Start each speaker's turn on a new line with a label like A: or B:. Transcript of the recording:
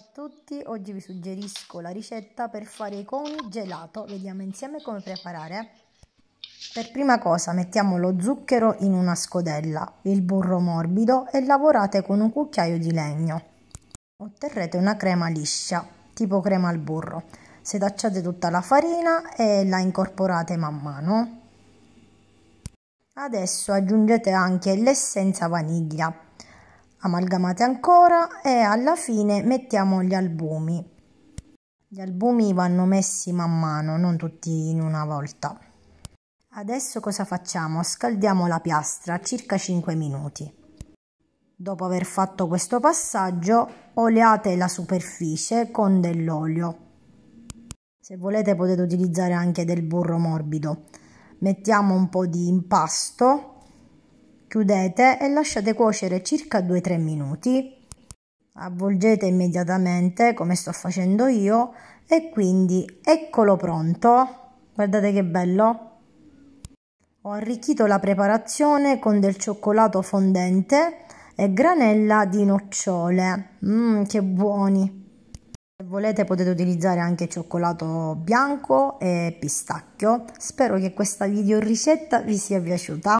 A: Ciao a tutti, oggi vi suggerisco la ricetta per fare i coni gelato, vediamo insieme come preparare. Per prima cosa mettiamo lo zucchero in una scodella, il burro morbido e lavorate con un cucchiaio di legno. Otterrete una crema liscia, tipo crema al burro. Setacciate tutta la farina e la incorporate man mano. Adesso aggiungete anche l'essenza vaniglia amalgamate ancora e alla fine mettiamo gli albumi. Gli albumi vanno messi man mano, non tutti in una volta. Adesso cosa facciamo? Scaldiamo la piastra circa 5 minuti. Dopo aver fatto questo passaggio oleate la superficie con dell'olio. Se volete potete utilizzare anche del burro morbido. Mettiamo un po' di impasto Chiudete e lasciate cuocere circa 2-3 minuti. Avvolgete immediatamente come sto facendo io e quindi eccolo pronto. Guardate che bello! Ho arricchito la preparazione con del cioccolato fondente e granella di nocciole. Mmm, che buoni! Se volete potete utilizzare anche cioccolato bianco e pistacchio. Spero che questa video ricetta vi sia piaciuta.